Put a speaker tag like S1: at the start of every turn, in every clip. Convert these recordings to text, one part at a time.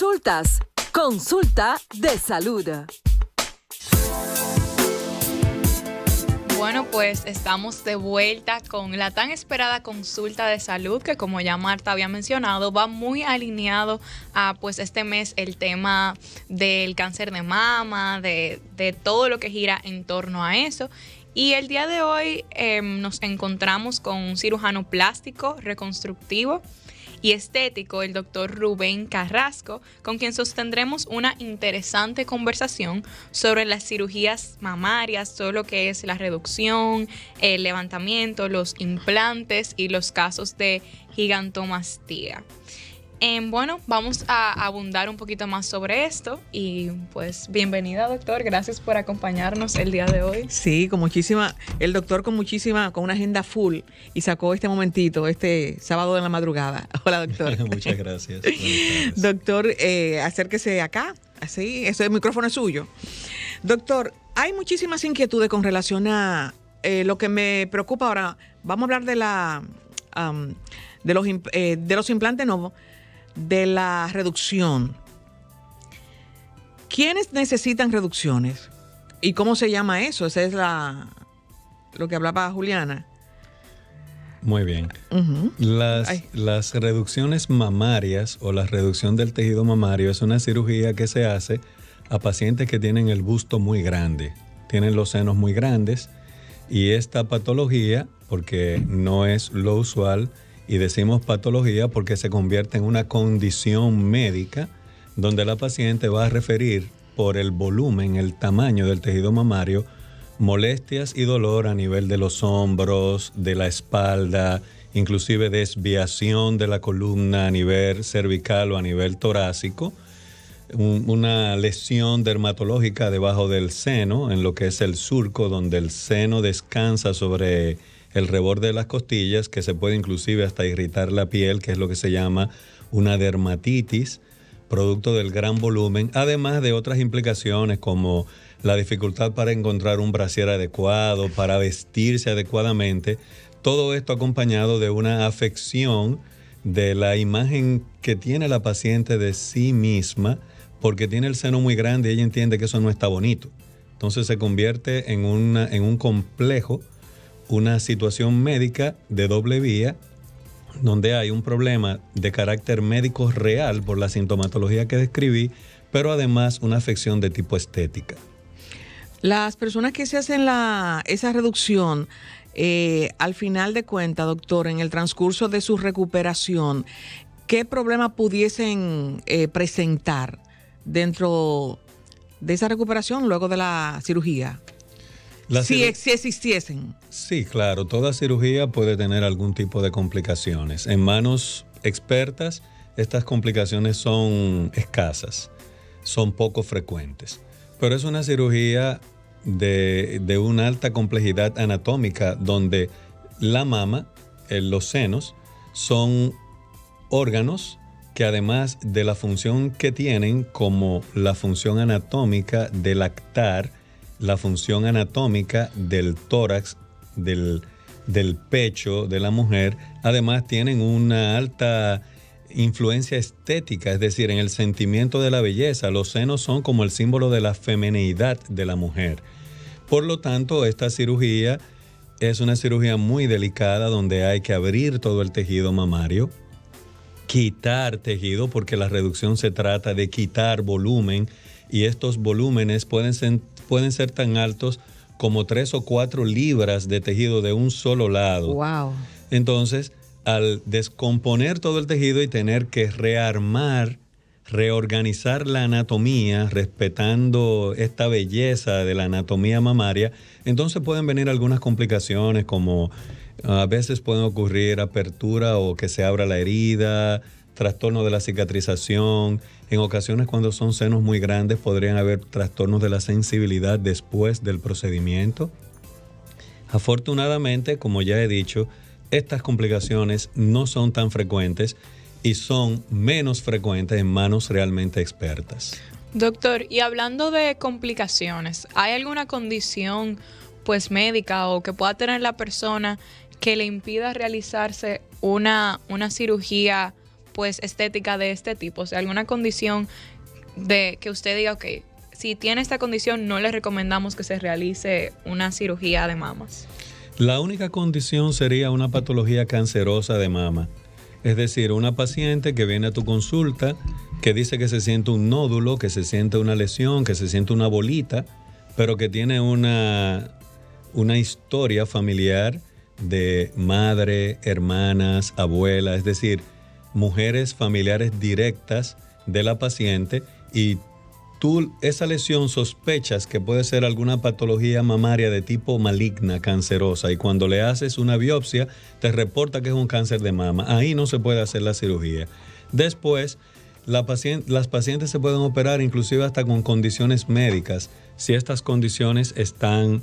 S1: Consultas. Consulta de salud.
S2: Bueno, pues estamos de vuelta con la tan esperada consulta de salud que como ya Marta había mencionado, va muy alineado a pues este mes el tema del cáncer de mama, de, todo lo que gira en torno a eso. Y el día de hoy em, nos encontramos con un cirujano plástico reconstructivo y estético, el doctor Rubén Carrasco, con quien sostendremos una interesante conversación sobre las cirugías mamarias, todo lo que es la reducción, el levantamiento, los implantes y los casos de gigantomastía. Em, bueno, vamos a abundar un poquito más sobre esto y pues bienvenida doctor, gracias por acompañarnos el día de hoy.
S3: Sí, con muchísima, el doctor con muchísima, con una agenda full y sacó este momentito, este sábado de la madrugada. Hola doctor. Muchas gracias. doctor, eh, acérquese acá, así, ese micrófono es suyo. Doctor, hay muchísimas inquietudes con relación a eh, lo que me preocupa ahora. Vamos a hablar de la... de los, eh, de los implantes nuevos, de la reducción. ¿Quiénes necesitan reducciones? ¿Y cómo se llama eso? Esa es la, lo que hablaba Juliana.
S4: Muy bien. las, las, reducciones mamarias o la reducción del tejido mamario es una cirugía que se hace a pacientes que tienen el busto muy grande, tienen los senos muy grandes y esta patología, porque no es lo usual, y decimos patología porque se convierte en una condición médica donde la paciente va a referir por el volumen, el tamaño del tejido mamario, molestias y dolor a nivel de los hombros, de la espalda, inclusive desviación de la columna a nivel cervical o a nivel torácico, una lesión dermatológica debajo del seno, en lo que es el surco, donde el seno descansa sobre el reborde de las costillas, que se puede inclusive hasta irritar la piel, que es lo que se llama una dermatitis, producto del gran volumen, además de otras implicaciones como la dificultad para encontrar un brasier adecuado, para vestirse adecuadamente, todo esto acompañado de una afección de la imagen que tiene la paciente de sí misma, porque tiene el seno muy grande y ella entiende que eso no está bonito. Entonces se convierte en, en un complejo una situación médica de doble vía donde hay un problema de carácter médico real por la sintomatología que describí, pero además una afección de tipo estética.
S3: Las personas que se hacen esa reducción, eh, al final de cuentas, doctor, en el transcurso de su recuperación, ¿qué problema pudiesen eh, presentar dentro de esa recuperación luego de la cirugía? si, existiesen.
S4: Sí, claro, toda cirugía puede tener algún tipo de complicaciones. En manos expertas, estas complicaciones son escasas, son poco frecuentes. Pero es una cirugía de, de una alta complejidad anatómica donde la mama, eh, los senos, son órganos que además de la función que tienen como la función anatómica de lactar, la función anatómica del tórax, del, pecho de la mujer, además tienen una alta influencia estética, es decir, en el sentimiento de la belleza. Los senos son como el símbolo de la feminidad de la mujer. Por lo tanto, esta cirugía es una cirugía muy delicada donde hay que abrir todo el tejido mamario, quitar tejido, porque la reducción se trata de quitar volumen, y estos volúmenes pueden ser, pueden ser tan altos como tres o cuatro libras de tejido de un solo lado. Wow. Entonces, al descomponer todo el tejido y tener que rearmar, reorganizar la anatomía, respetando esta belleza de la anatomía mamaria, entonces pueden venir algunas complicaciones como a veces pueden ocurrir apertura o que se abra la herida, trastorno de la cicatrización. En ocasiones cuando son senos muy grandes podrían haber trastornos de la sensibilidad después del procedimiento. Afortunadamente, como ya he dicho, estas complicaciones no son tan frecuentes y son menos frecuentes en manos realmente expertas.
S2: Doctor, y hablando de complicaciones, ¿hay alguna condición pues médica o que pueda tener la persona que le impida realizarse una, una cirugía pues estética de este tipo, o sea, alguna condición de que usted diga, ok, si tiene esta condición no le recomendamos que se realice una cirugía de mamas.
S4: La única condición sería una patología cancerosa de mama. Es decir, una paciente que viene a tu consulta, que dice que se siente un nódulo, que se siente una lesión, que se siente una bolita, pero que tiene una, una historia familiar de madre, hermanas, abuela, es decir, mujeres familiares directas de la paciente y tú esa lesión sospechas que puede ser alguna patología mamaria de tipo maligna, cancerosa, y cuando le haces una biopsia te reporta que es un cáncer de mama. Ahí no se puede hacer la cirugía. Después, las pacientes se pueden operar inclusive hasta con condiciones médicas, si estas condiciones están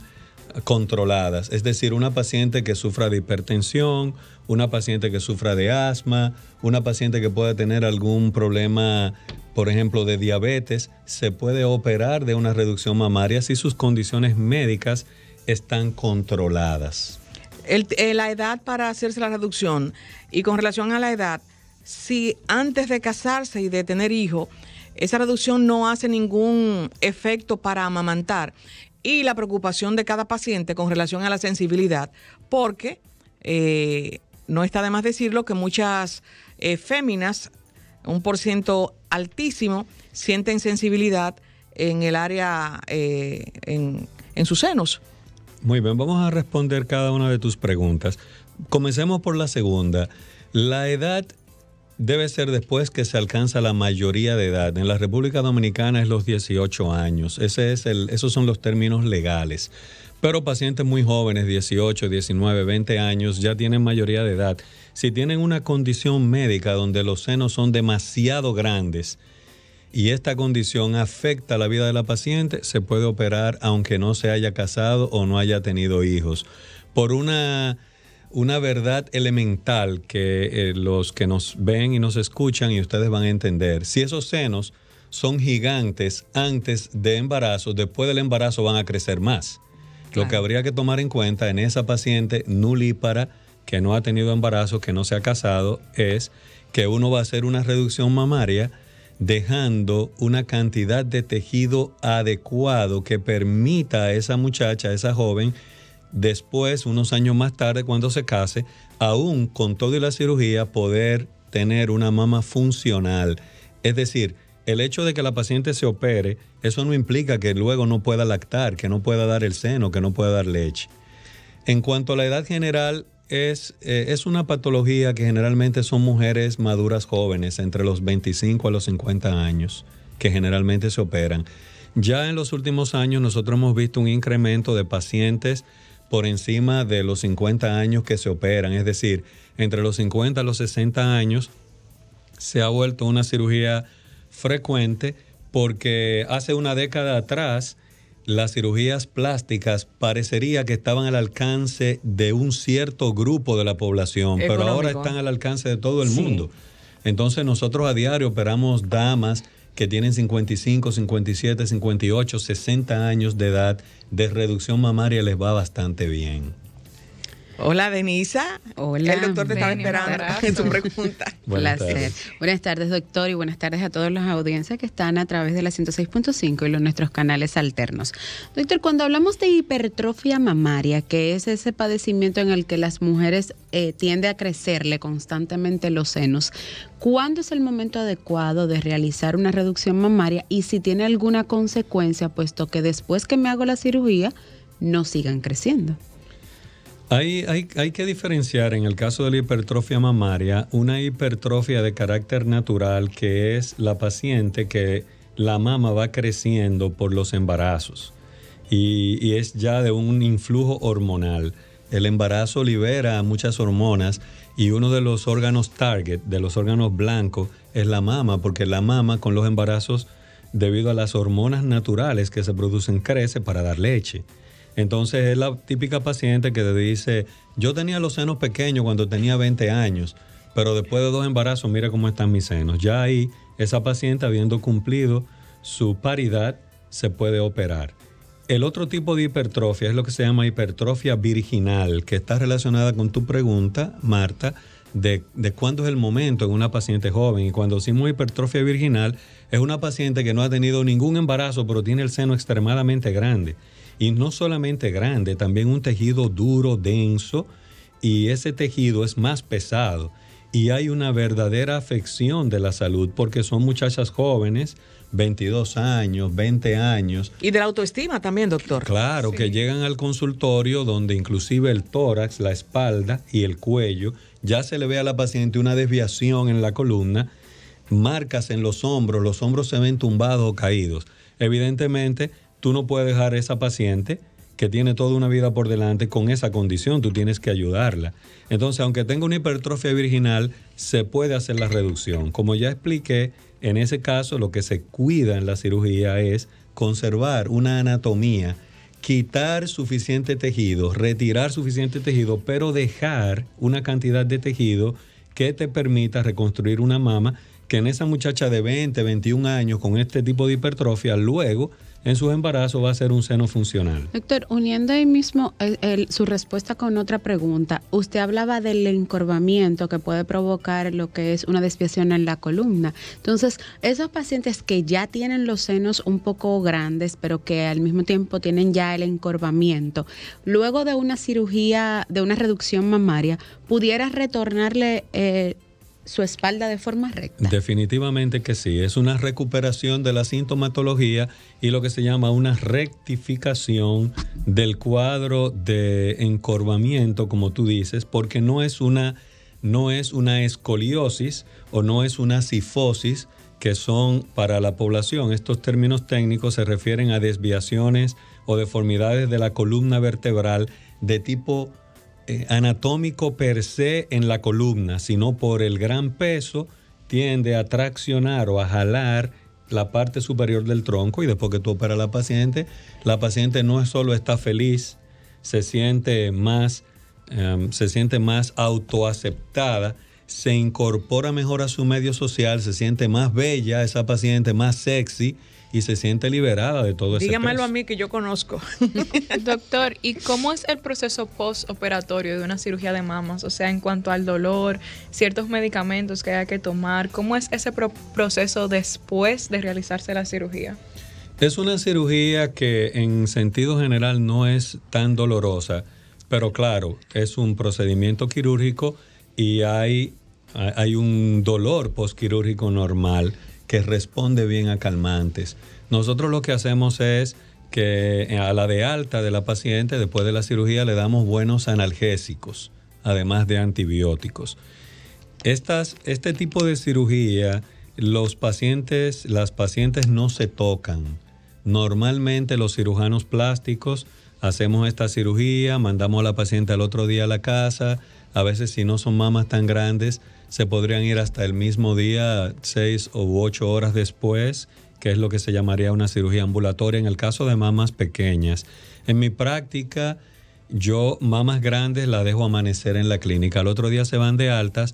S4: controladas, es decir, una paciente que sufra de hipertensión, una paciente que sufra de asma, una paciente que pueda tener algún problema, por ejemplo, de diabetes, se puede operar de una reducción mamaria si sus condiciones médicas están controladas.
S3: Eh, la edad para hacerse la reducción y con relación a la edad, si antes de casarse y de tener hijo, esa reducción no hace ningún efecto para amamantar y la preocupación de cada paciente con relación a la sensibilidad, porque eh, no está de más decirlo que muchas eh, féminas, un por ciento altísimo, sienten sensibilidad en el área, eh, en, en sus senos.
S4: Muy bien, vamos a responder cada una de tus preguntas. Comencemos por la segunda. ¿La edad debe ser después que se alcanza la mayoría de edad. En la República Dominicana es los 18 años. esos son los términos legales. Pero pacientes muy jóvenes, 18, 19, 20 años, ya tienen mayoría de edad. Si tienen una condición médica donde los senos son demasiado grandes y esta condición afecta la vida de la paciente, se puede operar aunque no se haya casado o no haya tenido hijos. Por una una verdad elemental que eh, los que nos ven y nos escuchan y ustedes van a entender. Si esos senos son gigantes antes de embarazo, después del embarazo van a crecer más. Lo que habría que tomar en cuenta en esa paciente nulípara que no ha tenido embarazo, que no se ha casado, es que uno va a hacer una reducción mamaria dejando una cantidad de tejido adecuado que permita a esa muchacha, a esa joven, después, unos años más tarde, cuando se case, aún con toda la cirugía, poder tener una mama funcional. Es decir, el hecho de que la paciente se opere, eso no implica que luego no pueda lactar, que no pueda dar el seno, que no pueda dar leche. En cuanto a la edad general, es, eh, es una patología que generalmente son mujeres maduras jóvenes, entre los 25 a los 50 años, que generalmente se operan. Ya en los últimos años nosotros hemos visto un incremento de pacientes por encima de los 50 años que se operan, es decir, entre los 50 y los 60 años se ha vuelto una cirugía frecuente porque hace una década atrás las cirugías plásticas parecería que estaban al alcance de un cierto grupo de la población, pero ahora están al alcance de todo el mundo. Entonces nosotros a diario operamos damas, que tienen 55, 57, 58, 60 años de edad de reducción mamaria les va bastante bien. Hola, Denisa. Hola. El doctor te estaba esperando en su
S2: pregunta.
S4: Buenas Tardes.
S1: Buenas tardes, doctor, y buenas tardes a todas las audiencias que están a través de la 106.5 y los nuestros canales alternos. Doctor, cuando hablamos de hipertrofia mamaria, que es ese padecimiento en el que las mujeres tienden eh, tiende a crecerle constantemente los senos, ¿cuándo es el momento adecuado de realizar una reducción mamaria y si tiene alguna consecuencia, puesto que después que me hago la cirugía, no sigan creciendo?
S4: Hay, que diferenciar en el caso de la hipertrofia mamaria una hipertrofia de carácter natural que es la paciente que la mama va creciendo por los embarazos y es ya de un influjo hormonal. El embarazo libera muchas hormonas y uno de los órganos target, de los órganos blancos, es la mama, porque la mama con los embarazos, debido a las hormonas naturales que se producen, crece para dar leche. Entonces es la típica paciente que te dice, yo tenía los senos pequeños cuando tenía 20 años, pero después de dos embarazos, mira cómo están mis senos. Ya ahí, esa paciente habiendo cumplido su paridad, se puede operar. El otro tipo de hipertrofia es lo que se llama hipertrofia virginal, que está relacionada con tu pregunta, Marta, de, de cuándo es el momento en una paciente joven. Y cuando decimos hipertrofia virginal, es una paciente que no ha tenido ningún embarazo, pero tiene el seno extremadamente grande y no solamente grande, también un tejido duro, denso, y ese tejido es más pesado. Y hay una verdadera afección de la salud porque son muchachas jóvenes, 22 años, 20 años. Y de la autoestima también, doctor. Claro, que llegan al consultorio donde inclusive el tórax, la espalda y el cuello, ya se le ve a la paciente una desviación en la columna, marcas en los hombros, los hombros se ven tumbados o caídos. Evidentemente, Tú no puedes dejar a esa paciente que tiene toda una vida por delante con esa condición, tú tienes que ayudarla. Entonces, aunque tenga una hipertrofia virginal, se puede hacer la reducción. Como ya expliqué, en ese caso lo que se cuida en la cirugía es conservar una anatomía, quitar suficiente tejido, retirar suficiente tejido, pero dejar una cantidad de tejido que te permita reconstruir una mama que en esa muchacha de 20, 21 años con este tipo de hipertrofia luego en su embarazo va a ser un seno funcional.
S1: Doctor, uniendo ahí mismo su respuesta con otra pregunta, usted hablaba del encorvamiento que puede provocar lo que es una desviación en la columna. Entonces, esos pacientes que ya tienen los senos un poco grandes, pero que al mismo tiempo tienen ya el encorvamiento, luego de una cirugía, de una reducción mamaria, pudiera retornarle... Eh, su espalda de forma recta.
S4: Definitivamente que sí, es una recuperación de la sintomatología y lo que se llama una rectificación del cuadro de encorvamiento, como tú dices, porque no es una, no es una escoliosis o no es una sifosis que son para la población. Estos términos técnicos se refieren a desviaciones o deformidades de la columna vertebral de tipo eh, anatómico per se en la columna, sino por el gran peso tiende a traccionar o a jalar la parte superior del tronco y después que tú operas a la paciente, la paciente no solo está feliz, se siente más, em, se siente más autoaceptada, se incorpora mejor a su medio social, se siente más bella esa paciente, más sexy, y se siente liberada de todo ese Dígamelo a mí que yo conozco.
S2: Doctor, ¿y cómo es el proceso postoperatorio de una cirugía de mamas? O sea, en cuanto al dolor, ciertos medicamentos que haya que tomar, ¿cómo es ese proceso después de realizarse la cirugía?
S4: Es una cirugía que en sentido general no es tan dolorosa, pero claro, es un procedimiento quirúrgico y hay, hay un dolor postquirúrgico normal que responde bien a calmantes. Nosotros lo que hacemos es que a la de alta de la paciente, después de la cirugía, le damos buenos analgésicos, además de antibióticos. este tipo de cirugía, los pacientes, las pacientes no se tocan. Normalmente los cirujanos plásticos hacemos esta cirugía, mandamos a la paciente al otro día a la casa, a veces si no son mamas tan grandes, se podrían ir hasta el mismo día, seis u ocho horas después, que es lo que se llamaría una cirugía ambulatoria en el caso de mamas pequeñas. En mi práctica, yo mamas grandes las dejo amanecer en la clínica. Al otro día se van de altas,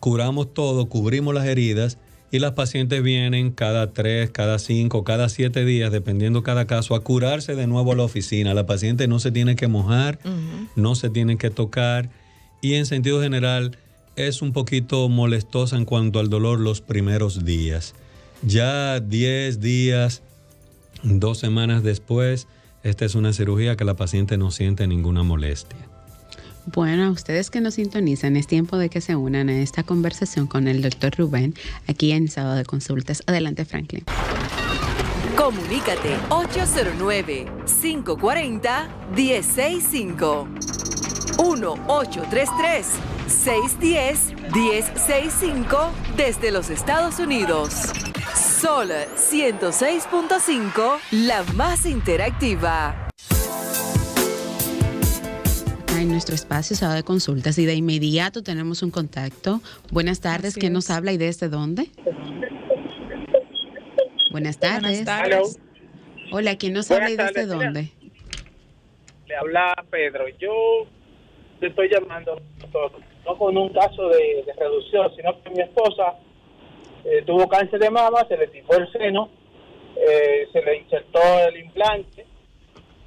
S4: curamos todo, cubrimos las heridas y las pacientes vienen cada tres, cada cinco, cada siete días, dependiendo cada caso, a curarse de nuevo a la oficina. La paciente no se tiene que mojar, no se tiene que tocar y en sentido general es un poquito molestosa en cuanto al dolor los primeros días. Ya 10 días, dos semanas después, esta es una cirugía que la paciente no siente ninguna molestia.
S1: Bueno, a ustedes que nos sintonizan, es tiempo de que se unan a esta conversación con el doctor Rubén aquí en Sábado de Consultas. Adelante, Franklin. Comunícate 809 540 165 1-833-610-1065 desde los Estados Unidos. Sol 106.5, la más interactiva. En nuestro espacio se va de consultas y de inmediato tenemos un contacto. Buenas tardes, ¿quién nos habla y desde este dónde? Buenas tardes. Hola, ¿quién nos habla y este desde dónde?
S4: Le habla Pedro. Yo estoy llamando, no con un caso de, reducción, sino que mi esposa eh, tuvo cáncer de mama, se le tipó el seno, eh, se le insertó el implante,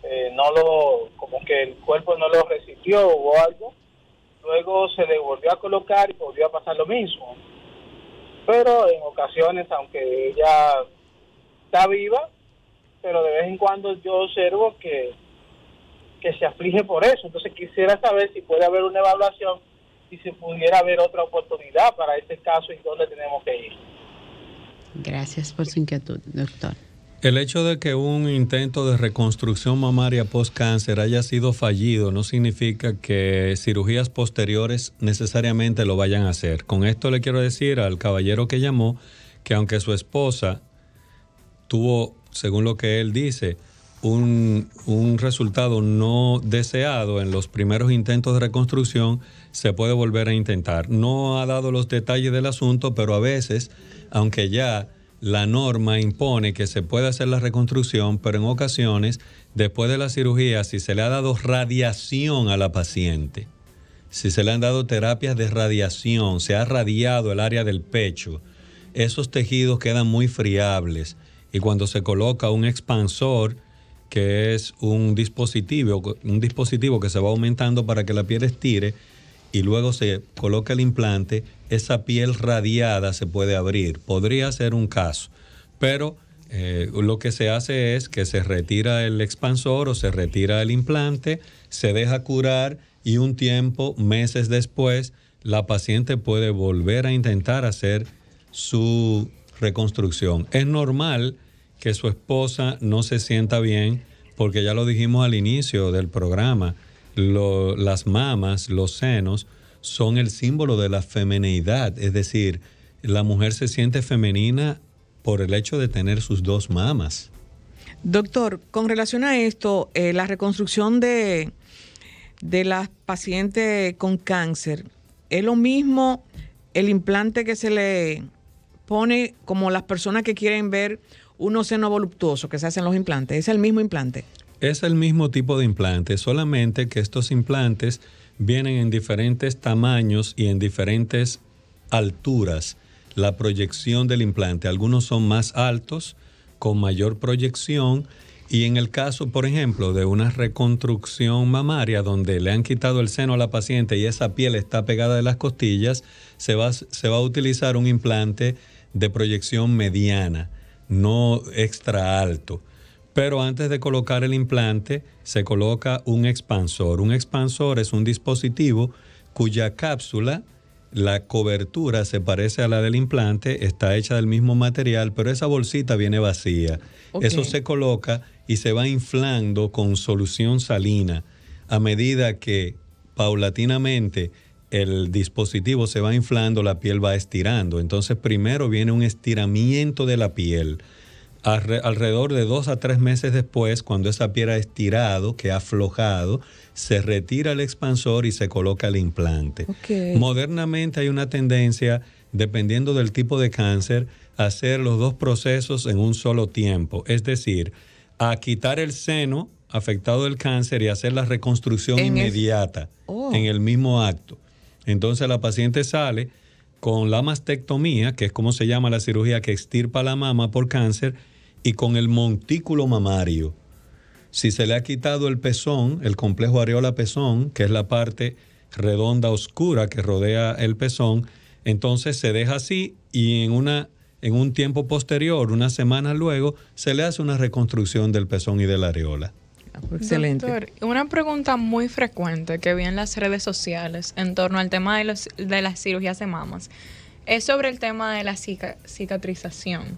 S4: eh, no lo, como que el cuerpo no lo resistió o algo, luego se le volvió a colocar y volvió a pasar lo mismo. Pero en ocasiones, aunque ella está viva, pero de vez en cuando yo observo que que se aflige por eso. Entonces quisiera saber si puede haber una evaluación y si pudiera haber otra oportunidad para este caso y dónde tenemos que ir.
S1: Gracias por su inquietud, doctor.
S4: El hecho de que un intento de reconstrucción mamaria post-cáncer haya sido fallido no significa que cirugías posteriores necesariamente lo vayan a hacer. Con esto le quiero decir al caballero que llamó que aunque su esposa tuvo, según lo que él dice, un, resultado no deseado en los primeros intentos de reconstrucción, se puede volver a intentar. No ha dado los detalles del asunto, pero a veces, aunque ya la norma impone que se puede hacer la reconstrucción, pero en ocasiones, después de la cirugía, si se le ha dado radiación a la paciente, si se le han dado terapias de radiación, se ha radiado el área del pecho, esos tejidos quedan muy friables y cuando se coloca un expansor, que es un dispositivo, un dispositivo que se va aumentando para que la piel estire y luego se coloca el implante, esa piel radiada se puede abrir. Podría ser un caso, pero eh, lo que se hace es que se retira el expansor o se retira el implante, se deja curar y un tiempo, meses después, la paciente puede volver a intentar hacer su reconstrucción. Es normal que su esposa no se sienta bien, porque ya lo dijimos al inicio del programa, las mamas, los senos, son el símbolo de la femenidad, es decir, la mujer se siente femenina por el hecho de tener sus dos mamas.
S3: Doctor, con relación a esto, eh, la reconstrucción de, de las pacientes con cáncer, ¿es lo mismo el implante que se le pone como las personas que quieren ver uno seno voluptuoso que se hacen los implantes? ¿Es el mismo implante?
S4: Es el mismo tipo de implante, solamente que estos implantes vienen en diferentes tamaños y en diferentes alturas. La proyección del implante, algunos son más altos, con mayor proyección, y en el caso, por ejemplo, de una reconstrucción mamaria donde le han quitado el seno a la paciente y esa piel está pegada de las costillas, se va a utilizar un implante de proyección mediana no extra alto. Pero antes de colocar el implante, se coloca un expansor. Un expansor es un dispositivo cuya cápsula, la cobertura se parece a la del implante, está hecha del mismo material, pero esa bolsita viene vacía. Eso se coloca y se va inflando con solución salina a medida que paulatinamente el dispositivo se va inflando, la piel va estirando. Entonces primero viene un estiramiento de la piel. alrededor de dos a tres meses después, cuando esa piel ha estirado, que ha aflojado, se retira el expansor y se coloca el implante. Modernamente hay una tendencia, dependiendo del tipo de cáncer, a hacer los dos procesos en un solo tiempo. Es decir, a quitar el seno afectado del cáncer y hacer la reconstrucción inmediata oh. en el mismo acto. Entonces la paciente sale con la mastectomía, que es como se llama la cirugía que extirpa la mama por cáncer, y con el montículo mamario. Si se le ha quitado el pezón, el complejo areola-pezón, que es la parte redonda oscura que rodea el pezón, entonces se deja así y en, una, en un tiempo posterior, una semana luego, se le hace una reconstrucción del pezón y de la areola. Excelente. Doctor,
S2: una pregunta muy frecuente que vi en las redes sociales en torno al tema de, los, de las cirugías de mamas es sobre el tema de la cicatrización.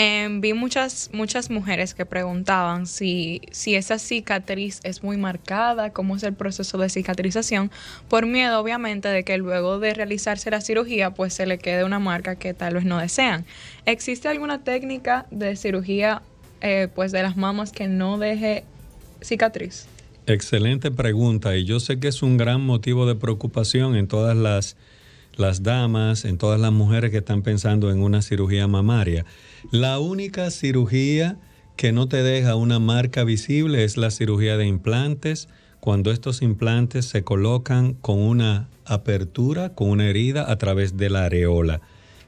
S2: Em, vi muchas, muchas mujeres que preguntaban si, si esa cicatriz es muy marcada, cómo es el proceso de cicatrización, por miedo obviamente de que luego de realizarse la cirugía pues se le quede una marca que tal vez no desean. ¿Existe alguna técnica de cirugía eh, pues de las mamas que no deje cicatriz?
S4: Excelente pregunta y yo sé que es un gran motivo de preocupación en todas las, damas, en todas las mujeres que están pensando en una cirugía mamaria. La única cirugía que no te deja una marca visible es la cirugía de implantes, cuando estos implantes se colocan con una apertura, con una herida a través de la areola.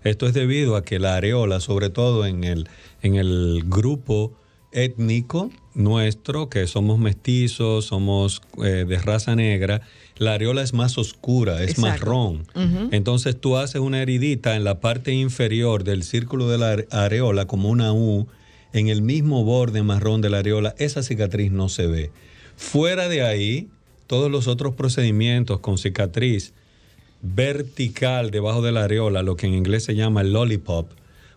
S4: Esto es debido a que la areola, sobre todo en el grupo étnico nuestro, que somos mestizos, somos eh, de raza negra, la areola es más oscura, es marrón. Entonces tú haces una heridita en la parte inferior del círculo de la areola, como una U, en el mismo borde marrón de la areola, esa cicatriz no se ve. Fuera de ahí, todos los otros procedimientos con cicatriz vertical debajo de la areola, lo que en inglés se llama lollipop,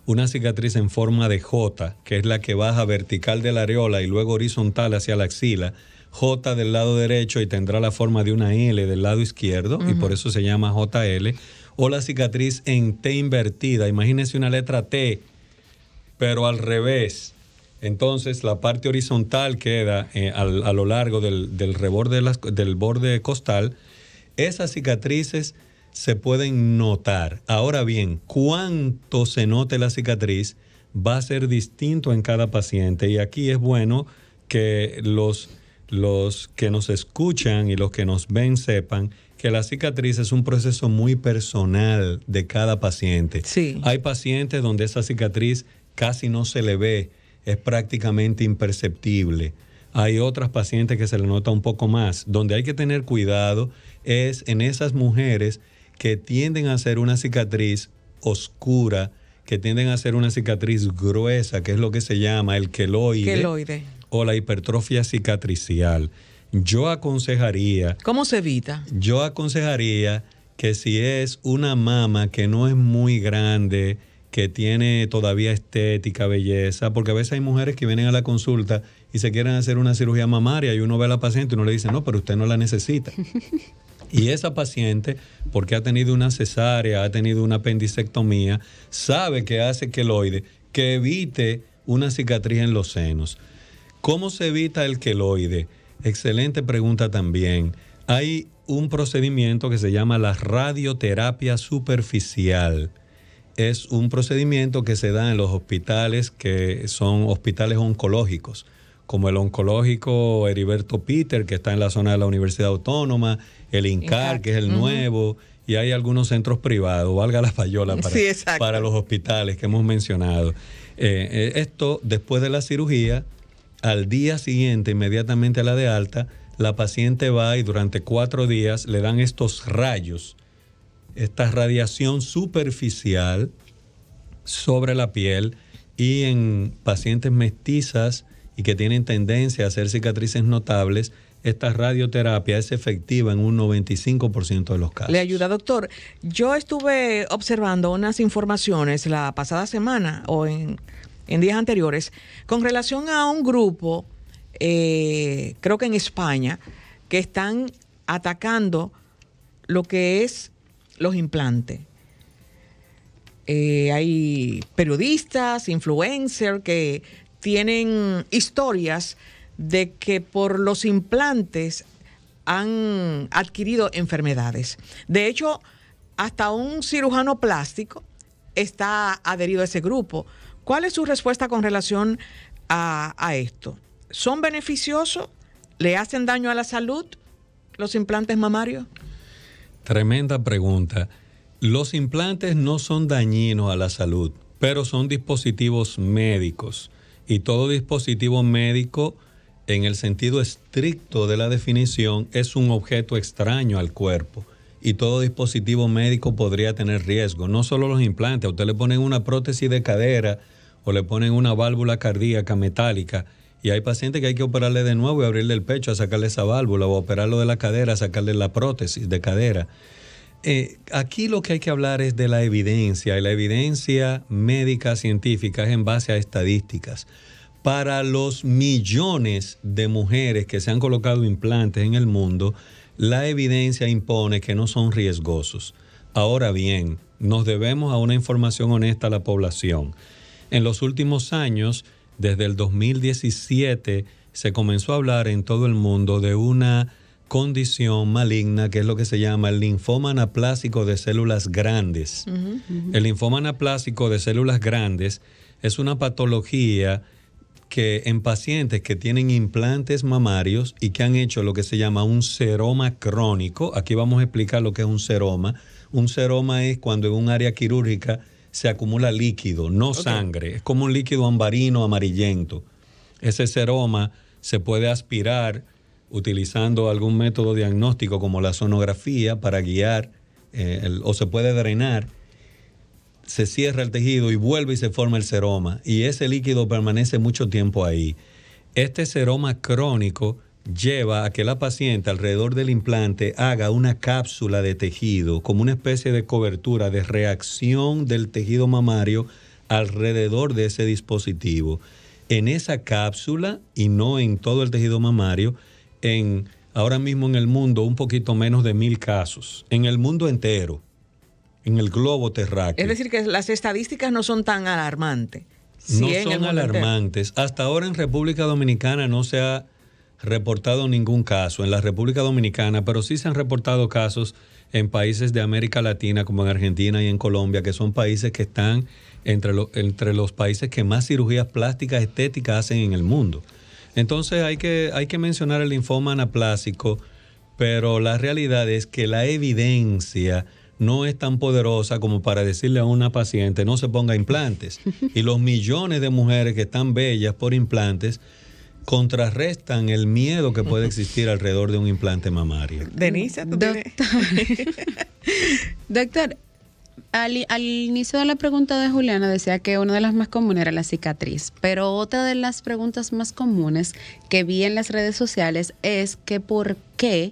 S4: una cicatriz en forma de J, que es la que baja vertical de la areola y luego horizontal hacia la axila, J del lado derecho y tendrá la forma de una L del lado izquierdo y por eso se llama JL, o la cicatriz en T invertida, imagínense una letra T, pero al revés. Entonces la parte horizontal queda eh, a lo largo del, del borde costal. Esas cicatrices se pueden notar. Ahora bien, cuánto se note la cicatriz va a ser distinto en cada paciente y aquí es bueno que los, los que nos escuchan y los que nos ven sepan que la cicatriz es un proceso muy personal de cada paciente. Sí. Hay pacientes donde esa cicatriz casi no se le ve, es prácticamente imperceptible. Hay otras pacientes que se le nota un poco más. Donde hay que tener cuidado es en esas mujeres que tienden a ser una cicatriz oscura, que tienden a ser una cicatriz gruesa, que es lo que se llama el queloide, o la hipertrofia cicatricial. Yo aconsejaría...
S3: ¿Cómo se evita?
S4: Yo aconsejaría que si es una mama que no es muy grande, que tiene todavía estética, belleza, porque a veces hay mujeres que vienen a la consulta y se quieren hacer una cirugía mamaria y uno ve a la paciente y uno le dice, no, pero usted no la necesita. Y esa paciente, porque ha tenido una cesárea, ha tenido una apendicectomía, sabe que hace queloide, que evite una cicatriz en los senos. ¿Cómo se evita el queloide? Excelente pregunta también. Hay un procedimiento que se llama la radioterapia superficial. Es un procedimiento que se da en los hospitales que son hospitales oncológicos como el oncológico Heriberto Peter, que está en la zona de la Universidad Autónoma, el INCAR, que es el nuevo, y hay algunos centros privados, valga la payola, para, para los hospitales que hemos mencionado. Eh, eh, esto, después de la cirugía, al día siguiente, inmediatamente a la de alta, la paciente va y durante cuatro días le dan estos rayos, esta radiación superficial sobre la piel y en pacientes mestizas y que tienen tendencia a hacer cicatrices notables, esta radioterapia es efectiva en un 95% de los casos.
S3: Le ayuda, doctor. Yo estuve observando unas informaciones la pasada semana o en, días anteriores con relación a un grupo, eh, creo que en España, que están atacando lo que es los implantes. Eh, hay periodistas, influencers que tienen historias de que por los implantes han adquirido enfermedades. De hecho, hasta un cirujano plástico está adherido a ese grupo. ¿Cuál es su respuesta con relación a, esto? ¿Son beneficiosos? ¿Le hacen daño a la salud los implantes mamarios?
S4: Tremenda pregunta. Los implantes no son dañinos a la salud, pero son dispositivos médicos y todo dispositivo médico, en el sentido estricto de la definición, es un objeto extraño al cuerpo. Y todo dispositivo médico podría tener riesgo. No solo los implantes, a usted le ponen una prótesis de cadera o le ponen una válvula cardíaca metálica. Y hay pacientes que hay que operarle de nuevo y abrirle el pecho a sacarle esa válvula o operarlo de la cadera, a sacarle la prótesis de cadera. Eh, aquí lo que hay que hablar es de la evidencia, y la evidencia médica científica es en base a estadísticas. Para los millones de mujeres que se han colocado implantes en el mundo, la evidencia impone que no son riesgosos. Ahora bien, nos debemos a una información honesta a la población. En los últimos años, desde el 2017, se comenzó a hablar en todo el mundo de una condición maligna que es lo que se llama el linfoma anaplásico de células grandes. El linfoma anaplásico de células grandes es una patología que en pacientes que tienen implantes mamarios y que han hecho lo que se llama un seroma crónico, aquí vamos a explicar lo que es un seroma. Un seroma es cuando en un área quirúrgica se acumula líquido, no sangre, es como un líquido ambarino amarillento. Ese seroma se puede aspirar utilizando algún método diagnóstico como la sonografía para guiar eh, o se puede drenar, se cierra el tejido y vuelve y se forma el seroma y ese líquido permanece mucho tiempo ahí. Este seroma crónico lleva a que la paciente alrededor del implante haga una cápsula de tejido como una especie de cobertura de reacción del tejido mamario alrededor de ese dispositivo. En esa cápsula y no en todo el tejido mamario, en ahora mismo en el mundo un poquito menos de mil casos, en el mundo entero, en el globo terráqueo. Es
S3: decir, que las estadísticas no son tan alarmantes. no son alarmantes.
S4: Hasta ahora en República Dominicana no se ha reportado ningún caso en la República Dominicana, pero sí se han reportado casos en países de América Latina como en Argentina y en Colombia, que son países que están entre, entre los países que más cirugías plásticas estéticas hacen en el mundo. Entonces hay que, hay que mencionar el linfoma anaplásico, pero la realidad es que la evidencia no es tan poderosa como para decirle a una paciente no se ponga implantes. Y los millones de mujeres que están bellas por implantes contrarrestan el miedo que puede existir alrededor de un implante mamario.
S1: Denise, Doctor, al, inicio de la pregunta de Juliana decía que una de las más comunes era la cicatriz, pero otra de las preguntas más comunes que vi en las redes sociales es que por qué,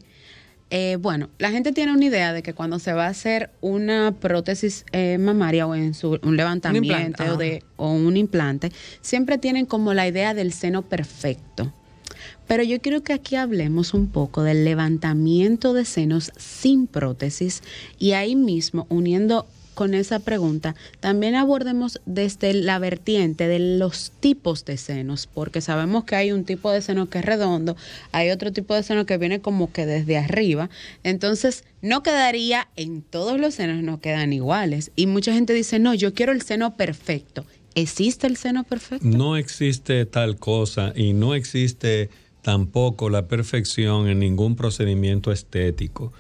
S1: eh, bueno, la gente tiene una idea de que cuando se va a hacer una prótesis eh, mamaria o un levantamiento o un implante, siempre tienen como la idea del seno perfecto. Pero yo quiero que aquí hablemos un poco del levantamiento de senos sin prótesis y ahí mismo uniendo con esa pregunta, también abordemos desde la vertiente de los tipos de senos, porque sabemos que hay un tipo de seno que es redondo, hay otro tipo de seno que viene como que desde arriba, entonces no quedaría en todos los senos, no quedan iguales. Y mucha gente dice, no, yo quiero el seno perfecto. ¿Existe el seno perfecto?
S4: No existe tal cosa y no existe tampoco la perfección en ningún procedimiento estético.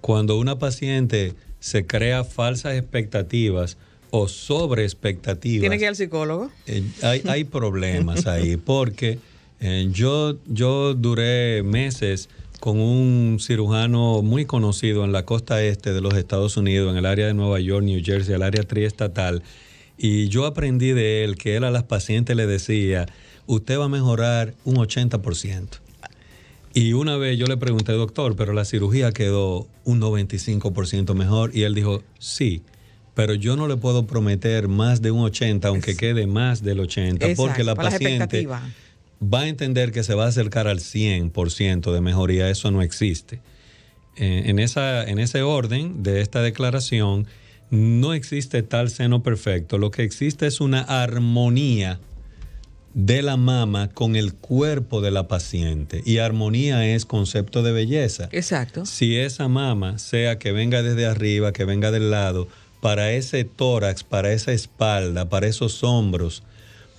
S4: Cuando una paciente se crea falsas expectativas o sobre expectativas. Tiene que ir al psicólogo. Eh, hay, problemas ahí, porque eh, yo, yo duré meses con un cirujano muy conocido en la costa este de los Estados Unidos, en el área de Nueva York, New Jersey, el área triestatal. Y yo aprendí de él que él a las pacientes le decía, usted va a mejorar un 80%. Y una vez yo le pregunté, doctor, pero la cirugía quedó un 95% mejor y él dijo, sí, pero yo no le puedo prometer más de un 80, aunque quede más del 80, porque la paciente va a entender que se va a acercar al 100% de mejoría, eso no existe. Eh, en, esa, en ese orden de esta declaración, no existe tal seno perfecto, lo que existe es una armonía de la mama con el cuerpo de la paciente. Y armonía es concepto de belleza. Exacto. Si esa mama, sea que venga desde arriba, que venga del lado, para ese tórax, para esa espalda, para esos hombros,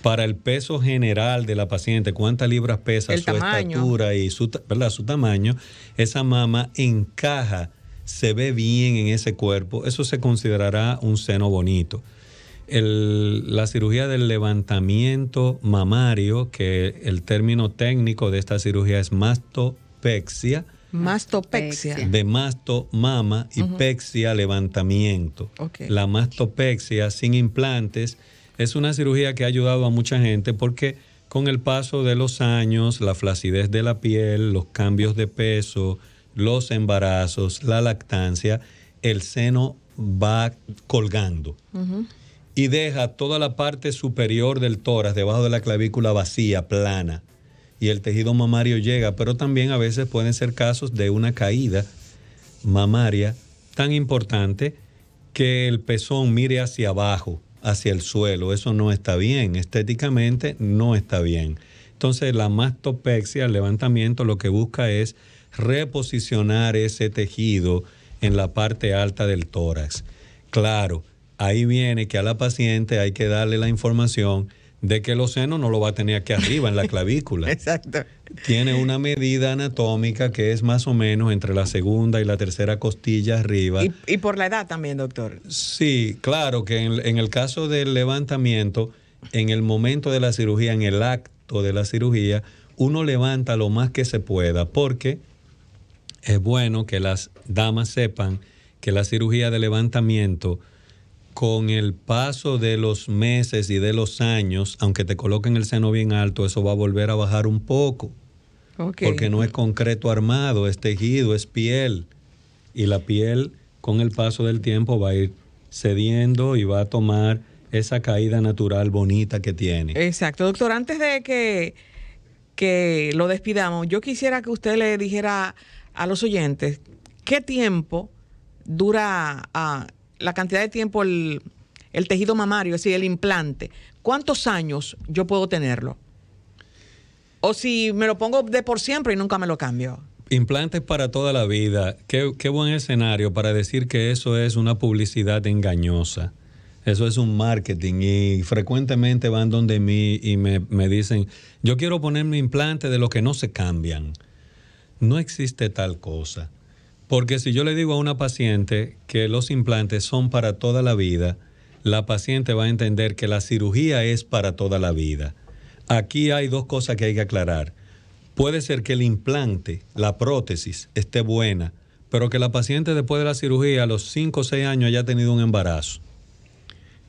S4: para el peso general de la paciente, cuántas libras pesa, su estatura y su, su tamaño, esa mama encaja, se ve bien en ese cuerpo, eso se considerará un seno bonito la cirugía del levantamiento mamario, que el término técnico de esta cirugía es mastopexia.
S3: Mastopexia. De
S4: masto, mama y pexia, levantamiento. La mastopexia sin implantes es una cirugía que ha ayudado a mucha gente porque con el paso de los años, la flacidez de la piel, los cambios de peso, los embarazos, la lactancia, el seno va colgando y deja toda la parte superior del tórax, debajo de la clavícula vacía, plana, y el tejido mamario llega, pero también a veces pueden ser casos de una caída mamaria tan importante que el pezón mire hacia abajo, hacia el suelo. Eso no está bien, estéticamente no está bien. Entonces la mastopexia, el levantamiento, lo que busca es reposicionar ese tejido en la parte alta del tórax. Claro, ahí viene que a la paciente hay que darle la información de que los senos no lo va a tener aquí arriba, en la clavícula. Exacto. Tiene una medida anatómica que es más o menos entre la segunda y la tercera costilla arriba.
S3: Y, por la edad también, doctor.
S4: Sí, claro que en, el caso del levantamiento, en el momento de la cirugía, en el acto de la cirugía, uno levanta lo más que se pueda, porque es bueno que las damas sepan que la cirugía de levantamiento con el paso de los meses y de los años, aunque te coloquen el seno bien alto, eso va a volver a bajar un poco. Porque no es concreto armado, es tejido, es piel. Y la piel con el paso del tiempo va a ir cediendo y va a tomar esa caída natural bonita que tiene.
S3: Exacto. Doctor, antes de que, que lo despidamos, yo quisiera que usted le dijera a los oyentes qué tiempo dura... Ah, la cantidad de tiempo el, tejido mamario, es decir, el implante, ¿cuántos años yo puedo tenerlo? O si me lo pongo de por siempre y nunca me lo cambio.
S4: Implantes para toda la vida. Qué, buen escenario para decir que eso es una publicidad engañosa. Eso es un marketing y frecuentemente van donde mí y me, dicen, yo quiero ponerme implante de los que no se cambian. No existe tal cosa. Porque si yo le digo a una paciente que los implantes son para toda la vida, la paciente va a entender que la cirugía es para toda la vida. Aquí hay dos cosas que hay que aclarar. Puede ser que el implante, la prótesis, esté buena, pero que la paciente después de la cirugía, a los 5 o 6 años, haya tenido un embarazo.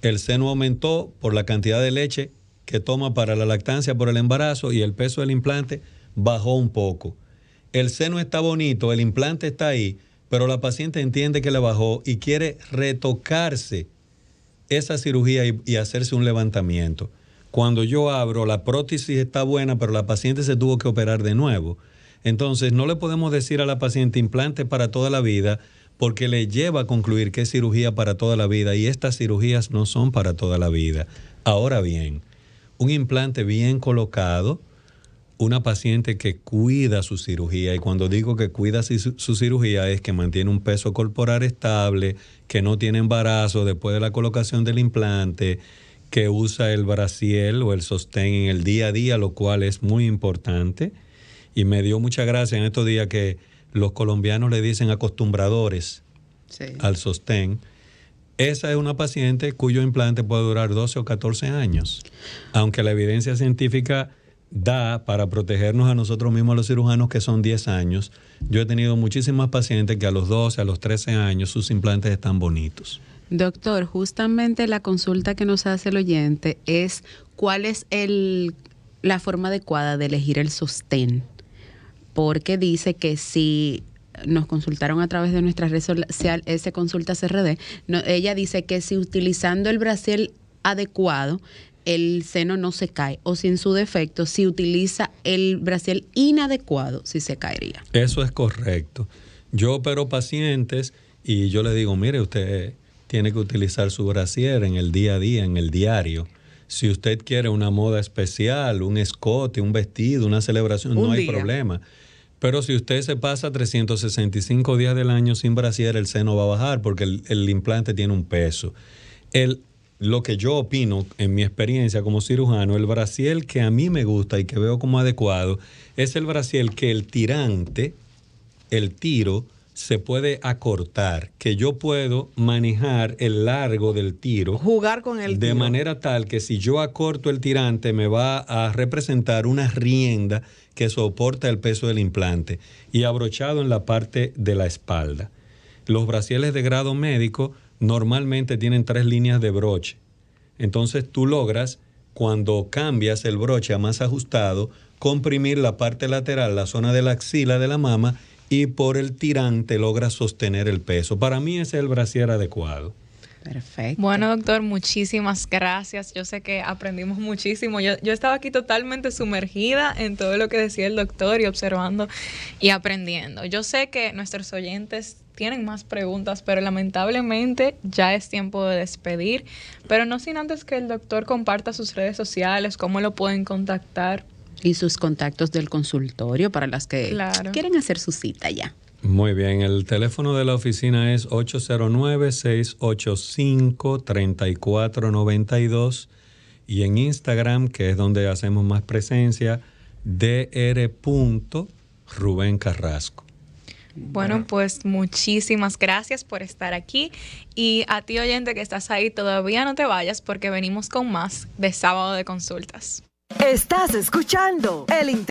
S4: El seno aumentó por la cantidad de leche que toma para la lactancia por el embarazo y el peso del implante bajó un poco el seno está bonito, el implante está ahí, pero la paciente entiende que le bajó y quiere retocarse esa cirugía y, hacerse un levantamiento. Cuando yo abro, la prótesis está buena, pero la paciente se tuvo que operar de nuevo. Entonces, no le podemos decir a la paciente implante para toda la vida porque le lleva a concluir que es cirugía para toda la vida y estas cirugías no son para toda la vida. Ahora bien, un implante bien colocado, una paciente que cuida su cirugía, y cuando digo que cuida su, cirugía es que mantiene un peso corporal estable, que no tiene embarazo después de la colocación del implante, que usa el brasiel o el sostén en el día a día, lo cual es muy importante. Y me dio mucha gracia en estos días que los colombianos le dicen acostumbradores al sostén. Esa es una paciente cuyo implante puede durar 12 o 14 años, aunque la evidencia científica da para protegernos a nosotros mismos, a los cirujanos, que son 10 años. Yo he tenido muchísimas pacientes que a los 12, a los 13 años sus implantes están bonitos.
S1: Doctor, justamente la consulta que nos hace el oyente es cuál es el, la forma adecuada de elegir el sostén, porque dice que si nos consultaron a través de nuestra red social, ese eh, consulta CRD, ella dice que si utilizando el brasil adecuado, el seno no se cae o sin su defecto, si utiliza el bracial inadecuado, si se caería.
S4: Eso es correcto. Yo opero pacientes y yo les digo, mire, usted tiene que utilizar su brasier en el día a día, en el diario. Si usted quiere una moda especial, un escote, un vestido, una celebración, no hay problema. Pero si usted se pasa 365 días del año sin brasier, el seno va a bajar porque el, el implante tiene un peso. El lo que yo opino en mi experiencia como cirujano, el braciel que a mí me gusta y que veo como adecuado es el braciel que el tirante, el tiro, se puede acortar, que yo puedo manejar el largo del tiro.
S3: Jugar con el De
S4: manera tal que si yo acorto el tirante me va a representar una rienda que soporta el peso del implante y abrochado en la parte de la espalda. Los bracieles de grado médico normalmente tienen tres líneas de broche. Entonces tú logras, cuando cambias el broche a más ajustado, comprimir la parte lateral, la zona de la axila de la mama, y por el tirante logras sostener el peso. Para mí ese es el brasier adecuado.
S2: Perfecto. Bueno, doctor, muchísimas gracias. Yo sé que aprendimos muchísimo. Yo, yo, estaba aquí totalmente sumergida en todo lo que decía el doctor y observando y aprendiendo. Yo sé que nuestros oyentes tienen más preguntas, pero lamentablemente ya es tiempo de despedir. Pero no sin antes que el doctor comparta sus redes sociales, cómo lo pueden contactar.
S1: Y sus contactos del consultorio para las que
S2: quieren hacer su cita ya.
S4: Muy bien, el teléfono de la oficina es 809-685-3492 y en Instagram, que es donde hacemos más presencia, dr. Rubén Carrasco.
S2: Bueno, pues muchísimas gracias por estar aquí y a ti oyente que estás ahí todavía no te vayas porque venimos con más de sábado de consultas.
S1: Estás escuchando el